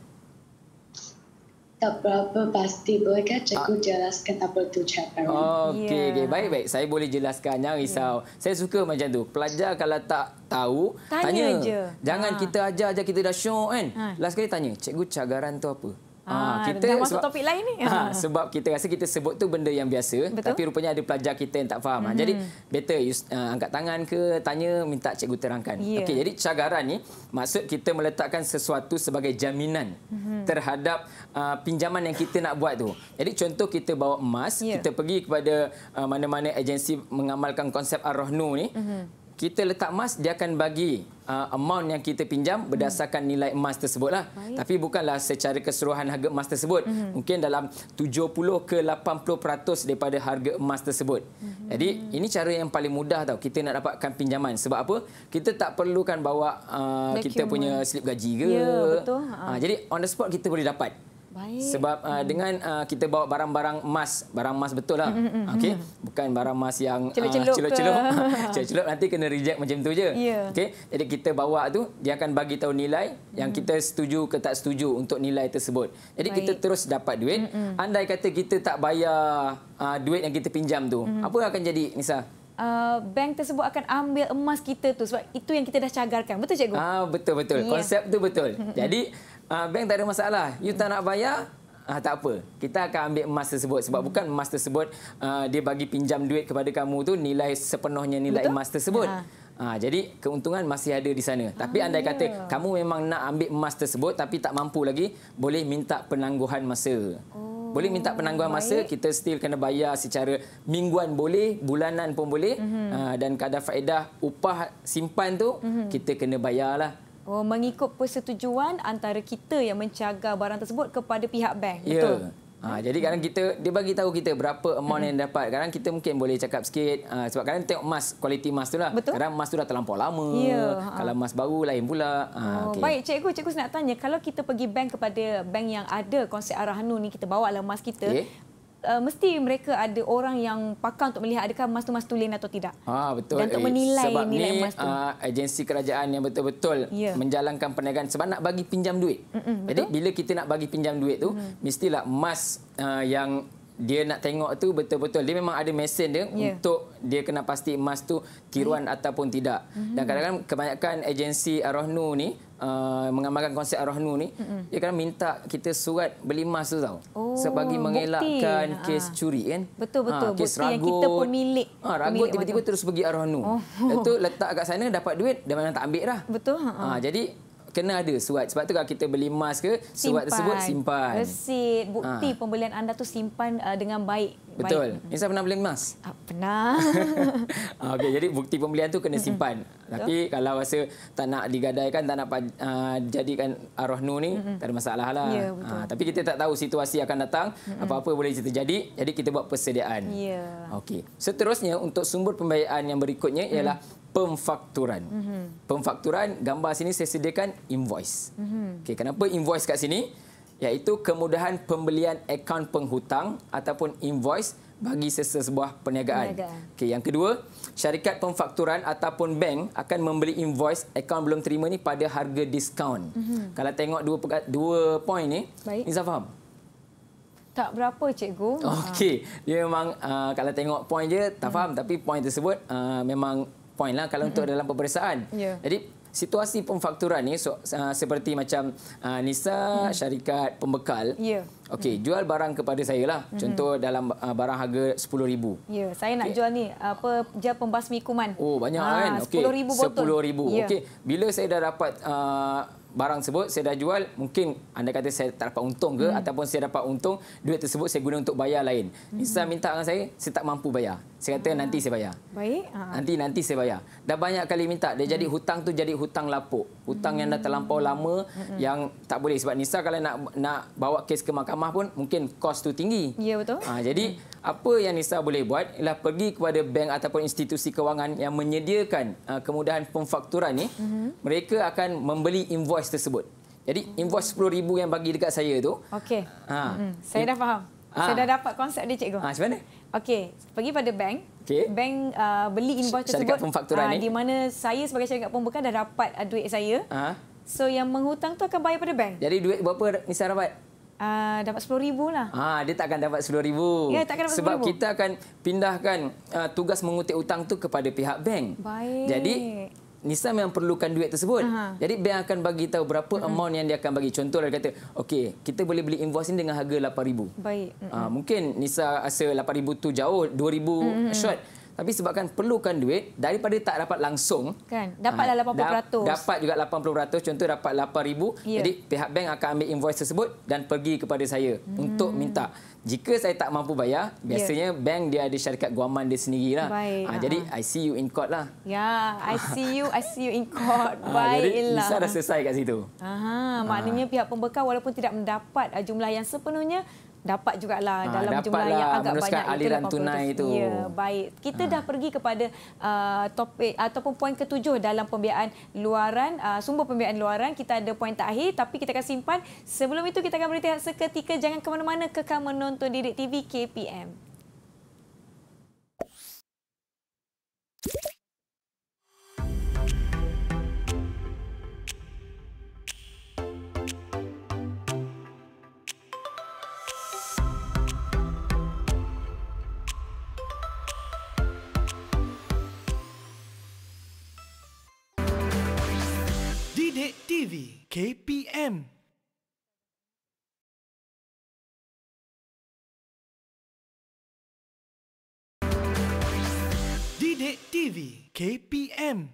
tak berapa pasti. Bolehkah cikgu ah. jelaskan apa tu chaperone? Okey, ya. okay. baik baik. Saya boleh jelaskan. yang risau. Yeah. Saya suka macam tu. Pelajar kalau tak tahu, tanya. tanya. Jangan ha. kita ajar aja kita dah show kan. Ha. Last kali tanya, cikgu cagaran tu apa? Ah, ah, kita dah masuk topik lain ni. Ha, sebab kita rasa kita sebut tu benda yang biasa Betul? tapi rupanya ada pelajar kita yang tak faham. Mm-hmm. Jadi hmm. better you uh, angkat tangan ke tanya minta cikgu terangkan. Yeah. Okey jadi cagaran ni maksud kita meletakkan sesuatu sebagai jaminan mm-hmm. terhadap uh, pinjaman yang kita nak buat tu. Jadi contoh kita bawa emas yeah. kita pergi kepada uh, mana-mana agensi mengamalkan konsep ar-rahnu ni mm-hmm. kita letak emas dia akan bagi uh, amount yang kita pinjam berdasarkan nilai emas tersebutlah. Baik. Tapi bukanlah secara keseluruhan harga emas tersebut. -hmm. Mungkin dalam 70 ke 80% daripada harga emas tersebut. -hmm. Jadi ini cara yang paling mudah tau kita nak dapatkan pinjaman. Sebab apa? Kita tak perlukan bawa uh, kita punya slip gaji ke. Ya, betul. Uh. jadi on the spot kita boleh dapat. Baik. Sebab uh, hmm. dengan uh, kita bawa barang-barang emas, barang emas betul lah. Hmm, hmm, Okey, bukan barang emas yang uh, celup-celup. Celup-celup uh, nanti kena reject macam tu je. Yeah. Okey, jadi kita bawa tu dia akan bagi tahu nilai yang kita setuju ke tak setuju untuk nilai tersebut. Jadi Baik. kita terus dapat duit. Mm-mm. Andai kata kita tak bayar uh, duit yang kita pinjam tu, mm-hmm. apa akan jadi Nisa? Uh, bank tersebut akan ambil emas kita tu sebab itu yang kita dah cagarkan. Betul cikgu? Ah uh, betul betul. Yeah. Konsep tu betul. Jadi uh, bank tak ada masalah. You tak nak bayar, uh, tak apa. Kita akan ambil emas tersebut. Sebab hmm. bukan emas tersebut uh, dia bagi pinjam duit kepada kamu tu nilai sepenuhnya nilai Betul? emas tersebut. Ha. Ha, jadi keuntungan masih ada di sana. Tapi ah, andai kata yeah. kamu memang nak ambil emas tersebut tapi tak mampu lagi, boleh minta penangguhan masa. Oh, boleh minta penangguhan baik. masa, kita still kena bayar secara mingguan boleh, bulanan pun boleh. Mm-hmm. Ha, dan kadar faedah upah simpan tu mm-hmm. kita kena bayarlah. Oh, mengikut persetujuan antara kita yang mencagar barang tersebut kepada pihak bank. Ya. Betul. Ha, jadi kadang kita dia bagi tahu kita berapa amount yang hmm. dapat. Kadang kita mungkin boleh cakap sikit uh, sebab kadang tengok emas kualiti emas tu lah. Betul? Kadang emas tu dah terlampau lama. Ya, ha. kalau emas baru lain pula. Uh, oh, okay. Baik cikgu, cikgu nak tanya kalau kita pergi bank kepada bank yang ada konsep arahanu ni kita bawa lah emas kita. Okay uh, mesti mereka ada orang yang pakar untuk melihat adakah emas tu mas tulen atau tidak. Ha betul. Dan untuk menilai eh, sebab nilai emas tu. Uh, agensi kerajaan yang betul-betul yeah. menjalankan perniagaan sebab nak bagi pinjam duit. Mm-mm, Jadi bila kita nak bagi pinjam duit tu mm. mestilah emas uh, yang dia nak tengok tu betul-betul dia memang ada mesin dia yeah. untuk dia kena pasti emas tu tiruan yeah. ataupun tidak. Mm-hmm. Dan kadang-kadang kebanyakan agensi arohnu ni uh, mengamalkan konsep Arahnu ni, Mm-mm. dia kan minta kita surat beli emas tu tau. Oh, sebagai mengelakkan bukti. kes ah. curi kan. Betul ah, betul. Ha, kes bukti yang kita pun milik. Ha, ragut tiba-tiba terus pergi Arahnu. Oh. Itu letak kat sana dapat duit dan mana tak ambil dah. Betul. Ha, ha. Ah, jadi kena ada surat. Sebab tu kalau kita beli emas ke, surat simpan. tersebut simpan. Resit, bukti ha. pembelian anda tu simpan uh, dengan baik. Betul. Baik. pernah beli emas? Ah, pernah. Ah, okay, jadi bukti pembelian tu kena simpan. Tapi so. kalau rasa tak nak digadaikan, tak nak uh, jadikan arwah nu ni, tak ada masalah lah. Ya, ha, tapi kita tak tahu situasi akan datang, apa-apa boleh terjadi. Jadi kita buat persediaan. Ya. Okay. Seterusnya, untuk sumber pembayaran yang berikutnya mm. ialah... Mm pemfakturan. Mm-hmm. Pemfakturan gambar sini saya sediakan invoice. Mm-hmm. Okey, kenapa invoice kat sini? Iaitu kemudahan pembelian akaun penghutang ataupun invoice bagi sesebuah perniagaan. Okay, yang kedua, syarikat pemfakturan ataupun bank akan membeli invoice akaun belum terima ni pada harga diskaun. Mm-hmm. Kalau tengok dua dua poin ni, Nizam faham? Tak berapa cikgu. Okey, dia memang uh, kalau tengok poin je tak mm-hmm. faham tapi poin tersebut uh, memang point lah kalau untuk mm-hmm. dalam peperiksaan. Yeah. Jadi situasi pemfakturan ni so, uh, seperti macam uh, Nisa mm. syarikat pembekal. Ya. Yeah. Okey, mm. jual barang kepada saya lah. Mm. Contoh dalam uh, barang harga 10,000. Ya, saya nak okay. jual ni apa je pembasmi kuman. Oh, banyak ha, kan. Okey. 10,000 botol. 10,000. Yeah. Okey, bila saya dah dapat uh, barang tersebut saya dah jual mungkin anda kata saya tak dapat untung ke hmm. ataupun saya dapat untung duit tersebut saya guna untuk bayar lain. Hmm. Insan minta dengan saya saya tak mampu bayar. Saya kata ha. nanti saya bayar. Baik. Ha. Nanti nanti saya bayar. Dah banyak kali minta dia hmm. jadi hutang tu jadi hutang lapuk. Hutang hmm. yang dah hmm. terlampau lama hmm. yang tak boleh sebab Nisa kalau nak nak bawa kes ke mahkamah pun mungkin kos tu tinggi. Ya betul. Ha, jadi hmm apa yang Nisa boleh buat ialah pergi kepada bank ataupun institusi kewangan yang menyediakan uh, kemudahan pemfakturan ni mm-hmm. mereka akan membeli invoice tersebut jadi invoice sepuluh ribu yang bagi dekat saya tu okey ha. mm saya dah faham ha. saya dah dapat konsep dia cikgu Ah, macam mana okey pergi pada bank okay. bank uh, beli invoice syarikat tersebut pemfakturan uh, ha, di mana saya sebagai syarikat pembekal dah dapat duit saya ha. so yang menghutang tu akan bayar pada bank jadi duit berapa Nisa dapat Ah, dapat RM10,000 lah. Ha, dia tak akan dapat RM10,000. Ya, Sebab 10, kita akan pindahkan uh, tugas mengutip hutang tu kepada pihak bank. Baik. Jadi, Nisa memang perlukan duit tersebut. Aha. Jadi bank akan bagi tahu berapa mm -hmm. amount yang dia akan bagi. Contoh dia kata, okey, kita boleh beli invoice ini dengan harga 8000. Baik. Mm uh, mungkin Nisa rasa 8000 tu jauh, 2000 mm -hmm. short tapi sebabkan perlukan duit daripada tak dapat langsung kan dapatlah 80% da dapat juga 80% contoh dapat 8000 ya. jadi pihak bank akan ambil invoice tersebut dan pergi kepada saya hmm. untuk minta jika saya tak mampu bayar, ya. biasanya yeah. bank dia ada syarikat guaman dia sendirilah. Baik. Ha, jadi, I see you in court lah. Ya, yeah, I see you, I see you in court. Ah, Baiklah. Jadi, Lisa dah selesai kat situ. Aha, maknanya ha. pihak pembekal walaupun tidak mendapat jumlah yang sepenuhnya, dapat jugalah ha, dalam jumlah yang agak banyak. Meneruskan aliran itu tunai itu. Ya, baik. Kita ha. dah pergi kepada uh, topik ataupun poin ketujuh dalam pembiayaan luaran, uh, sumber pembiayaan luaran. Kita ada poin terakhir tapi kita akan simpan. Sebelum itu kita akan berhenti seketika. Jangan ke mana-mana kekal menonton Didik TV KPM. Cek TV KPM Didik TV KPM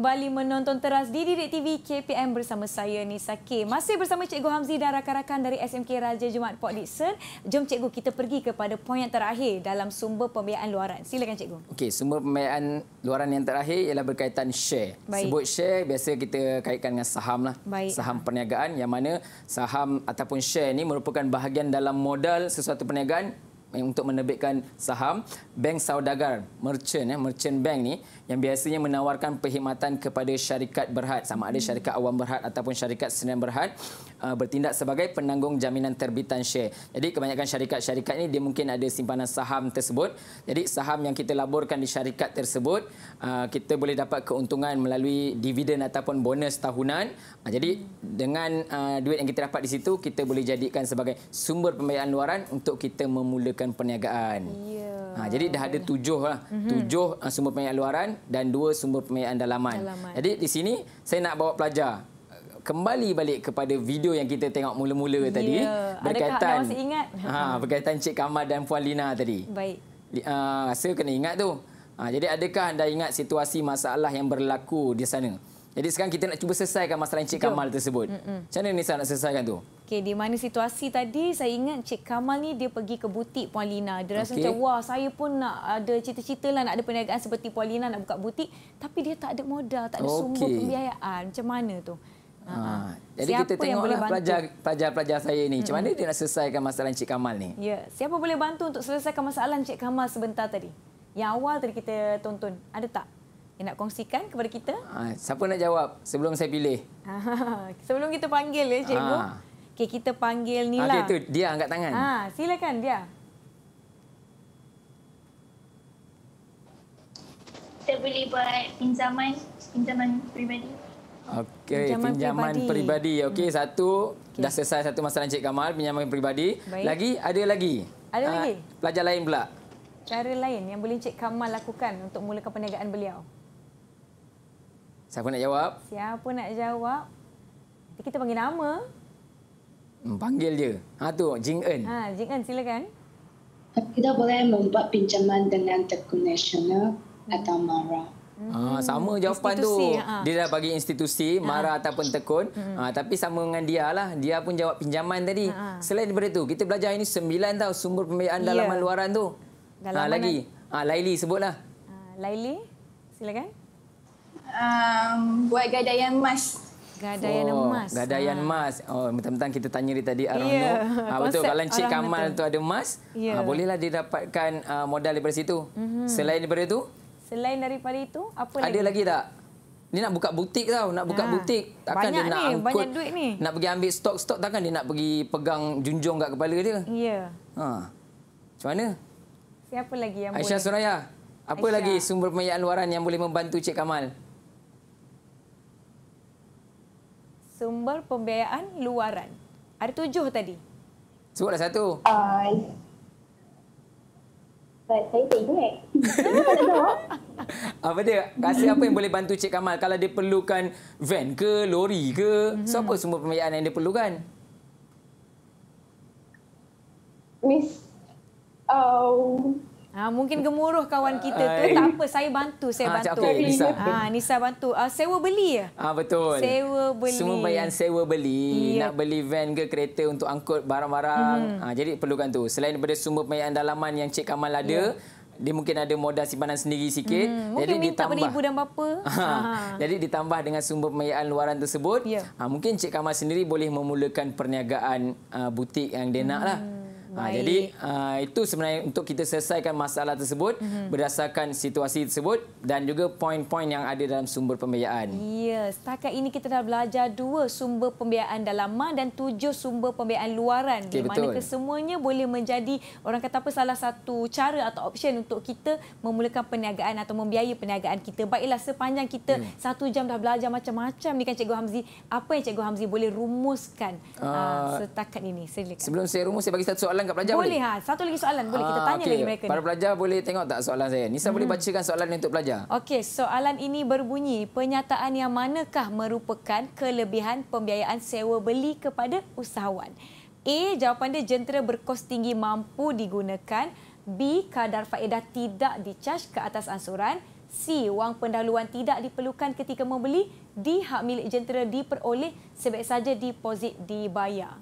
kembali menonton teras di Didik TV KPM bersama saya Nisa K. Masih bersama Cikgu Hamzi dan rakan-rakan dari SMK Raja Jumaat Port Dickson. Jom Cikgu kita pergi kepada poin yang terakhir dalam sumber pembiayaan luaran. Silakan Cikgu. Okey, sumber pembiayaan luaran yang terakhir ialah berkaitan share. Baik. Sebut share biasa kita kaitkan dengan saham lah. Saham perniagaan yang mana saham ataupun share ini merupakan bahagian dalam modal sesuatu perniagaan untuk menerbitkan saham Bank Saudagar Merchant ya Merchant Bank ni yang biasanya menawarkan perkhidmatan kepada syarikat berhad sama ada syarikat awam berhad ataupun syarikat senam berhad uh, bertindak sebagai penanggung jaminan terbitan share. Jadi kebanyakan syarikat-syarikat ini dia mungkin ada simpanan saham tersebut. Jadi saham yang kita laburkan di syarikat tersebut uh, kita boleh dapat keuntungan melalui dividen ataupun bonus tahunan. Uh, jadi dengan uh, duit yang kita dapat di situ kita boleh jadikan sebagai sumber pembiayaan luaran untuk kita memulakan perniagaan. Yeah. Ha, uh, jadi dah ada tujuh lah, mm-hmm. tujuh uh, sumber pembiayaan luaran dan dua sumber pembiayaan dalaman. dalaman. Jadi di sini saya nak bawa pelajar kembali balik kepada video yang kita tengok mula-mula ya. tadi berkaitan masih ingat? Ha, berkaitan Cik Kamal dan Puan Lina tadi. Baik. Ha, rasa kena ingat tu. Ha, jadi adakah anda ingat situasi masalah yang berlaku di sana? Jadi sekarang kita nak cuba selesaikan masalah Cik Kamal tersebut. Macam mana Nisa nak selesaikan tu? Okay, di mana situasi tadi saya ingat Cik Kamal ni dia pergi ke butik Puan Lina. Dia rasa okay. macam wah saya pun nak ada cita-cita lah nak ada perniagaan seperti Puan Lina nak buka butik. Tapi dia tak ada modal, tak ada okay. sumber pembiayaan. Macam mana tu? Ha. ha. Ah, jadi siapa kita tengoklah pelajar-pelajar saya ini. Macam mm -hmm. dia nak selesaikan masalah Encik Kamal ni? Ya, siapa boleh bantu untuk selesaikan masalah Encik Kamal sebentar tadi? Yang awal tadi kita tonton, ada tak? Yang nak kongsikan kepada kita? Ha, siapa nak jawab sebelum saya pilih? Ha, sebelum kita panggil ya, Encik Bu. Okey, kita panggil nila. Okay Okey, lah. tu dia angkat tangan. Ha, silakan dia. Kita boleh buat pinjaman, pinjaman peribadi. Okey, pinjaman peribadi. peribadi. Okey, hmm. satu okay. dah selesai satu masalah Encik Kamal, pinjaman peribadi. Baik. Lagi ada lagi? Ada uh, lagi. Pelajar lain pula. Cara lain yang boleh Encik Kamal lakukan untuk mulakan perniagaan beliau. Siapa nak jawab? Siapa nak jawab? kita panggil nama. Hmm, panggil dia. Ha tu, Jing En. Ha, Jing En silakan. Kita boleh membuat pinjaman dengan tekun nasional atau MARA. Mm -hmm. ha, sama jawapan institusi, tu. Ah. Ha. Dia dah bagi institusi, ah. marah ataupun tekun. Mm -hmm. ha, tapi sama dengan dia lah. Dia pun jawab pinjaman tadi. Ha. Selain daripada itu, kita belajar ini sembilan tau sumber pembiayaan yeah. dalaman ya. luaran tu. Dalaman ha, lagi. Ha, Laili sebutlah. Laili, silakan. Um, buat gadaian emas. Gadaian oh, emas. Gadaian emas. Oh, mentang-mentang kita tanya dia tadi Arunno. Yeah. Ya, ha, betul kalau Cik Kamal tu ada emas, yeah. Ya. ha, bolehlah dia dapatkan uh, modal daripada situ. Mm -hmm. Selain daripada itu, Selain daripada itu, apa lagi? Ada lagi tak? Dia nak buka butik tau, nak buka ha. butik. Takkan banyak dia nak ni, angkut, banyak duit ni. Nak pergi ambil stok-stok, takkan dia nak pergi pegang junjung kat kepala dia? Ya. Ha. Macam mana? Siapa lagi yang Aisyah boleh? Aisyah Suraya, apa Aisyah. lagi sumber pembiayaan luaran yang boleh membantu Cik Kamal? Sumber pembiayaan luaran. Ada tujuh tadi. Sebutlah satu. Uh, saya tak ingat. apa dia? kasih apa yang boleh bantu Cik Kamal kalau dia perlukan van ke, lori ke? So, apa mm-hmm. semua pembiayaan yang dia perlukan? Miss, um, Ha, mungkin gemuruh kawan kita tu. Tak apa, saya bantu. Saya ha, bantu. Okay, Nisa. Ha, ah, Nisa bantu. Uh, sewa beli ya? Ha, betul. Sewa beli. Semua bayaran sewa beli. Yeah. Nak beli van ke kereta untuk angkut barang-barang. Mm. Ha, jadi perlukan tu. Selain daripada sumber pembayaran dalaman yang Cik Kamal ada, yeah. Dia mungkin ada modal simpanan sendiri sikit. Hmm, mungkin Jadi minta pada ibu dan bapa. Ha. Jadi ditambah dengan sumber pembiayaan luaran tersebut, yeah. Ya. ha, mungkin Cik Kamal sendiri boleh memulakan perniagaan uh, butik yang dia lah. hmm. naklah. lah. Ha, jadi uh, itu sebenarnya untuk kita selesaikan masalah tersebut mm -hmm. berdasarkan situasi tersebut dan juga poin-poin yang ada dalam sumber pembiayaan. Ya, setakat ini kita dah belajar dua sumber pembiayaan dalaman dan tujuh sumber pembiayaan luaran. Okay, di betul. kesemuanya boleh menjadi orang kata apa salah satu cara atau option untuk kita memulakan perniagaan atau membiayai perniagaan kita. Baiklah, sepanjang kita mm. satu jam dah belajar macam-macam ni kan Cikgu Hamzi, apa yang Cikgu Hamzi boleh rumuskan uh, uh, setakat ini? Silakan. Sebelum saya rumus, saya bagi satu soalan soalan kat pelajar boleh? Boleh ha. Satu lagi soalan boleh kita ah, tanya okay. lagi mereka. Para pelajar boleh tengok tak soalan saya? Nisa hmm. boleh bacakan soalan ini untuk pelajar. Okey, soalan ini berbunyi, pernyataan yang manakah merupakan kelebihan pembiayaan sewa beli kepada usahawan? A, jawapan dia jentera berkos tinggi mampu digunakan. B, kadar faedah tidak dicaj ke atas ansuran. C, wang pendahuluan tidak diperlukan ketika membeli. D, hak milik jentera diperoleh sebaik saja deposit dibayar.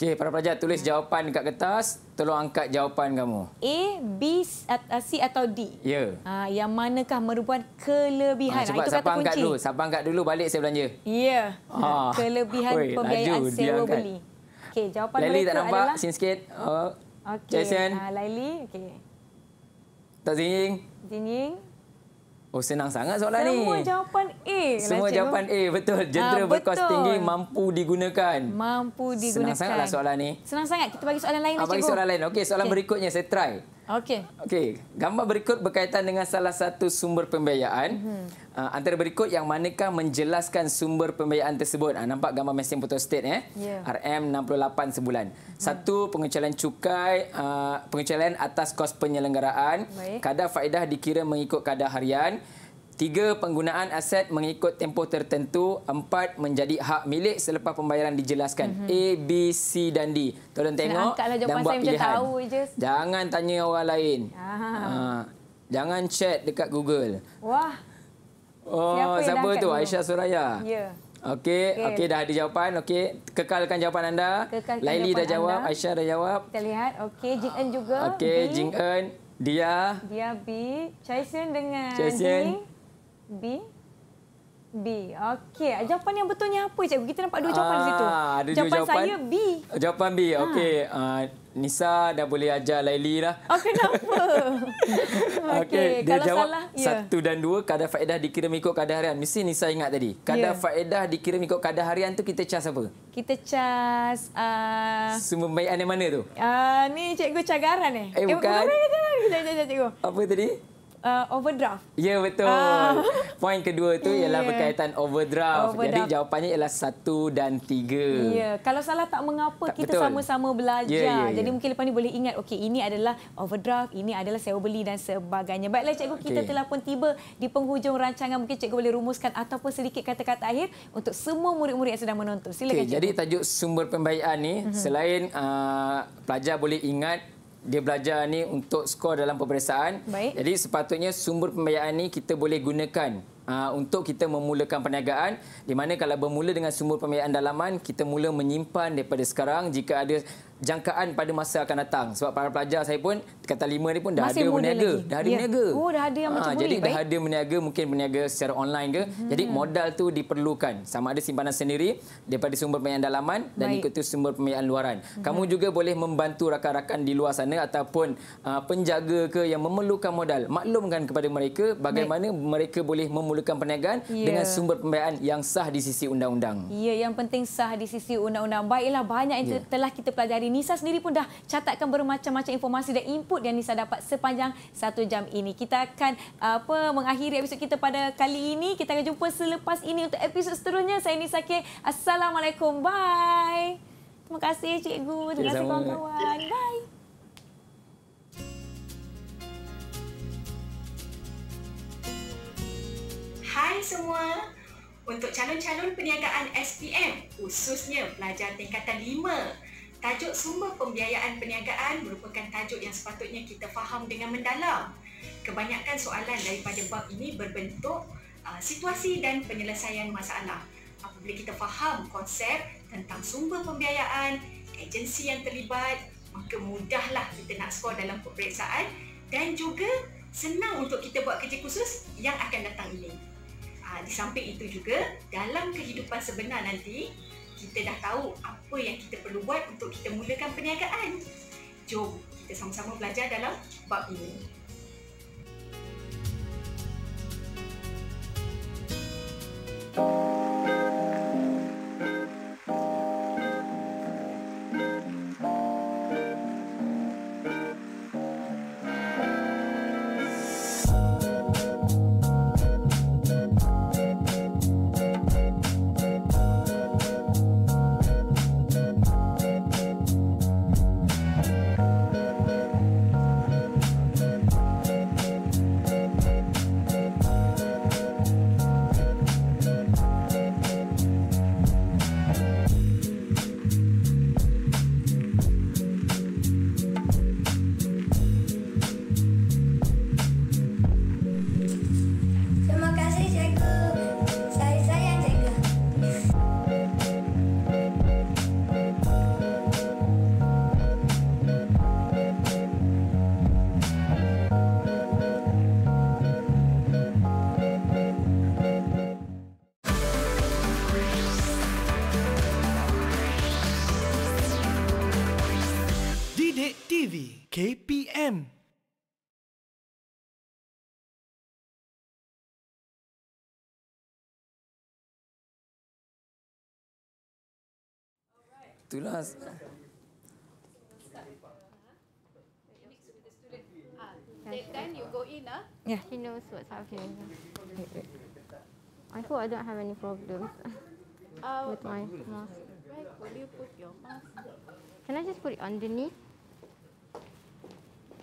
Okey, para pelajar tulis jawapan dekat kertas. Tolong angkat jawapan kamu. A, B, uh, C atau D? Ya. Ha, yang manakah merupakan kelebihan? Ha, cepat, ha, angkat kunci. Dulu. Sabar angkat dulu, balik saya belanja. Ya. Ah, Kelebihan Oi, pembiayaan laju, sewa beli. Okey, jawapan Laili mereka adalah... Laili tak nampak? Adalah... Sini sikit. Uh, oh. okay. Jason. Ha, Laili, okey. Tak zing-zing. Zing-zing. Oh senang sangat soalan ni. Semua jawapan A. Semua lah, jawapan A betul. Ah, Jentera ha, berkos tinggi mampu digunakan. Mampu digunakan. Senang sangatlah soalan ni. Senang sangat. Kita bagi soalan lain ha, lah cikgu. Bagi soalan lain. Okey, soalan okay. berikutnya saya try. Okey. Okey, gambar berikut berkaitan dengan salah satu sumber pembiayaan. Hmm. Uh, antara berikut yang manakah menjelaskan sumber pembiayaan tersebut. Uh, nampak gambar mesin foto state eh? Yeah. Ya. RM68 sebulan. Hmm. Satu pengecualian cukai, uh, pengecualian atas kos penyelenggaraan. Baik. Kadar faedah dikira mengikut kadar harian. Tiga, penggunaan aset mengikut tempoh tertentu. Empat, menjadi hak milik selepas pembayaran dijelaskan. Mm-hmm. A, B, C dan D. Tolong tengok lah dan buat saya pilihan. Tahu je. Jangan tanya orang lain. Ah. Ha, jangan chat dekat Google. Wah. Oh, siapa, siapa tu? Aisyah Suraya. Ya. Okey, okay. okay, dah ada jawapan. Okey, kekalkan jawapan anda. Kekalkan Laili jawapan dah jawab, anda. Aisyah dah jawab. Kita lihat. Okey, Jing En juga. Okey, Jing En, Dia. Dia B. Chaisen dengan Chaisen. B B. Okey, jawapan yang betulnya apa cikgu? Kita nampak dua jawapan ah, di situ. Ah, ada jawapan, jawapan saya B. Jawapan B. Ah. Okey, ha. uh, Nisa dah boleh ajar Laili dah. Oh, kenapa? Okey, okay. dia kalau jawab salah, ya. satu yeah. dan dua kadar faedah dikira mengikut kadar harian. Mesti Nisa ingat tadi. Kadar yeah. faedah dikira mengikut kadar harian tu kita cas apa? Kita cas a uh, sumber bayan yang mana tu? Ah, uh, ni cikgu cagaran eh. Eh, bukan. Eh, bukan. Cikgu. Apa tadi? uh, overdraft. Ya yeah, betul. Ah. Uh. Poin kedua tu yeah. ialah berkaitan overdraft. overdraft. Jadi jawapannya ialah satu dan tiga. Ya, yeah. kalau salah tak mengapa tak, kita sama-sama ya, ya, belajar. Yeah, yeah, yeah. Jadi mungkin lepas ni boleh ingat okey ini adalah overdraft, ini adalah sewa beli dan sebagainya. Baiklah cikgu okay. kita telah pun tiba di penghujung rancangan. Mungkin cikgu boleh rumuskan ataupun sedikit kata-kata akhir untuk semua murid-murid yang sedang menonton. Silakan okay, cikgu. Jadi tajuk sumber pembayaran ni mm-hmm. selain uh, pelajar boleh ingat dia belajar ni untuk skor dalam peperiksaan. Baik. Jadi sepatutnya sumber pembiayaan ni kita boleh gunakan uh, untuk kita memulakan perniagaan di mana kalau bermula dengan sumber pembiayaan dalaman kita mula menyimpan daripada sekarang jika ada jangkaan pada masa akan datang sebab para pelajar saya pun kata lima ni pun dah Masih ada berniaga dah ada ya. berniaga oh dah ada yang ha, macam jadi boleh, dah ada berniaga mungkin berniaga secara online ke hmm. jadi modal tu diperlukan sama ada simpanan sendiri daripada sumber pembiayaan dalaman dan baik. ikut tu sumber pembiayaan luaran hmm. kamu juga boleh membantu rakan-rakan di luar sana ataupun uh, penjaga ke yang memerlukan modal maklumkan kepada mereka bagaimana baik. mereka boleh memulakan perniagaan ya. dengan sumber pembiayaan yang sah di sisi undang-undang ya yang penting sah di sisi undang-undang baiklah banyak yang ya. telah kita pelajari Nisa sendiri pun dah catatkan bermacam-macam informasi dan input yang Nisa dapat sepanjang satu jam ini. Kita akan apa mengakhiri episod kita pada kali ini. Kita akan jumpa selepas ini untuk episod seterusnya. Saya Nisa K. Assalamualaikum. Bye. Terima kasih cikgu. Terima kasih kawan-kawan. Bye. Hai semua. Untuk calon-calon perniagaan SPM, khususnya pelajar tingkatan 5, Tajuk sumber pembiayaan perniagaan merupakan tajuk yang sepatutnya kita faham dengan mendalam. Kebanyakan soalan daripada bab ini berbentuk uh, situasi dan penyelesaian masalah. Apabila kita faham konsep tentang sumber pembiayaan, agensi yang terlibat, maka mudahlah kita nak skor dalam peperiksaan dan juga senang untuk kita buat kerja khusus yang akan datang ini. Ah, di samping itu juga, dalam kehidupan sebenar nanti, kita dah tahu apa yang kita perlu buat untuk kita mulakan perniagaan. Jom kita sama-sama belajar dalam bab ini. Itulah. Ah, then you go in, ah. Yeah. he knows what's happening. I hope I don't have any problems uh, with my mask. mask? Can I just put it underneath?